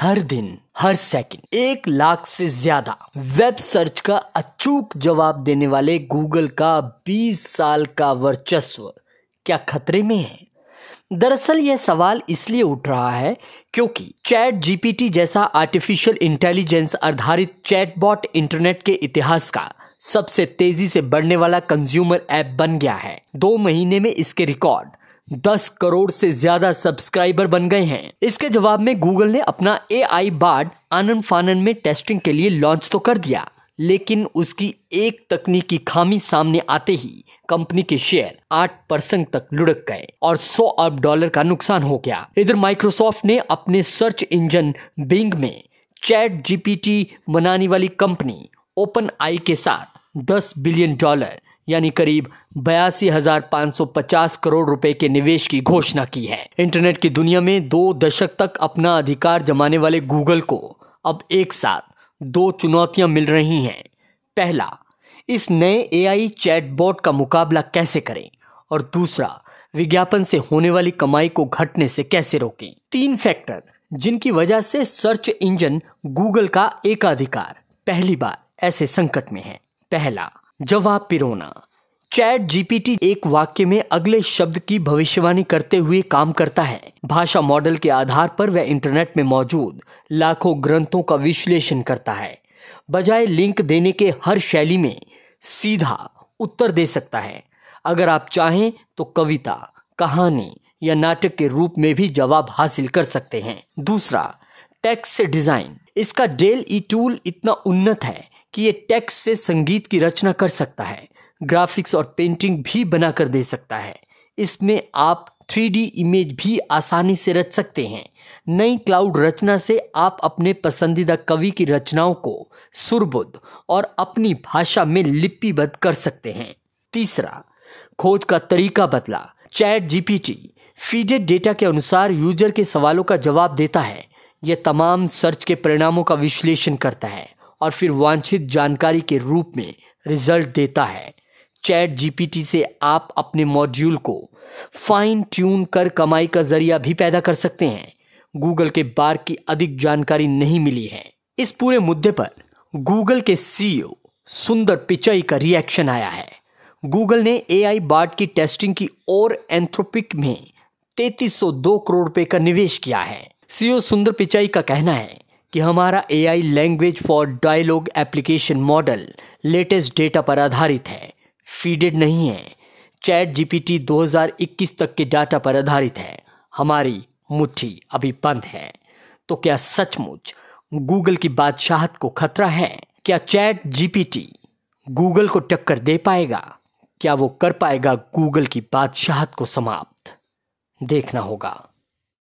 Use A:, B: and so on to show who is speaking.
A: हर दिन हर सेकंड एक लाख से ज्यादा वेब सर्च का अचूक जवाब देने वाले गूगल का 20 साल का वर्चस्व क्या खतरे में है दरअसल यह सवाल इसलिए उठ रहा है क्योंकि चैट जीपीटी जैसा आर्टिफिशियल इंटेलिजेंस आधारित चैटबॉट इंटरनेट के इतिहास का सबसे तेजी से बढ़ने वाला कंज्यूमर ऐप बन गया है दो महीने में इसके रिकॉर्ड दस करोड़ से ज्यादा सब्सक्राइबर बन गए हैं इसके जवाब में गूगल ने अपना ए आई बार्ड आनंद फानन में टेस्टिंग के लिए लॉन्च तो कर दिया लेकिन उसकी एक तकनीकी खामी सामने आते ही कंपनी के शेयर 8 परसेंट तक लुढ़क गए और 100 अरब डॉलर का नुकसान हो गया इधर माइक्रोसॉफ्ट ने अपने सर्च इंजन बिंग में चैट जीपीटी बनाने वाली कंपनी ओपन आई के साथ 10 बिलियन डॉलर यानी करीब बयासी हजार सौ पचास करोड़ रुपए के निवेश की घोषणा की है इंटरनेट की दुनिया में दो दशक तक अपना अधिकार जमाने वाले गूगल को अब एक साथ दो चुनौतियां मिल रही हैं पहला इस नए एआई चैटबॉट का मुकाबला कैसे करें और दूसरा विज्ञापन से होने वाली कमाई को घटने से कैसे रोकें तीन फैक्टर जिनकी वजह से सर्च इंजन गूगल का एकाधिकार पहली बार ऐसे संकट में है पहला जवाब पिरोना चैट जीपीटी एक वाक्य में अगले शब्द की भविष्यवाणी करते हुए काम करता है भाषा मॉडल के आधार पर वह इंटरनेट में मौजूद लाखों ग्रंथों का विश्लेषण करता है बजाय लिंक देने के हर शैली में सीधा उत्तर दे सकता है अगर आप चाहें तो कविता कहानी या नाटक के रूप में भी जवाब हासिल कर सकते हैं दूसरा टेक्स्ट डिजाइन इसका डेल ई टूल इतना उन्नत है कि ये टेक्स्ट से संगीत की रचना कर सकता है ग्राफिक्स और पेंटिंग भी बना कर दे सकता है इसमें आप 3D इमेज भी आसानी से रच सकते हैं नई क्लाउड रचना से आप अपने पसंदीदा कवि की रचनाओं को सुरबुद्ध और अपनी भाषा में लिपिबद्ध कर सकते हैं तीसरा खोज का तरीका बदला चैट जीपीटी फीडेड डेटा के अनुसार यूजर के सवालों का जवाब देता है यह तमाम सर्च के परिणामों का विश्लेषण करता है और फिर वांछित जानकारी के रूप में रिजल्ट देता है चैट जीपीटी से आप अपने मॉड्यूल को फाइन ट्यून कर कमाई का जरिया भी पैदा कर सकते हैं गूगल के बार की अधिक जानकारी नहीं मिली है इस पूरे मुद्दे पर गूगल के सीईओ सुंदर पिचई का रिएक्शन आया है गूगल ने एआई बार्ट की टेस्टिंग की और एंथ्रोपिक में 3302 करोड़ रुपए का निवेश किया है सीईओ सुंदर पिचाई का कहना है कि हमारा AI language for dialogue application model latest data पर आधारित है फीडेड नहीं है चैट जीपीटी 2021 तक के डाटा पर आधारित है हमारी मुट्ठी अभी बंद है तो क्या सचमुच गूगल की बादशाहत को खतरा है क्या चैट जीपीटी गूगल को टक्कर दे पाएगा क्या वो कर पाएगा गूगल की बादशाहत को समाप्त देखना होगा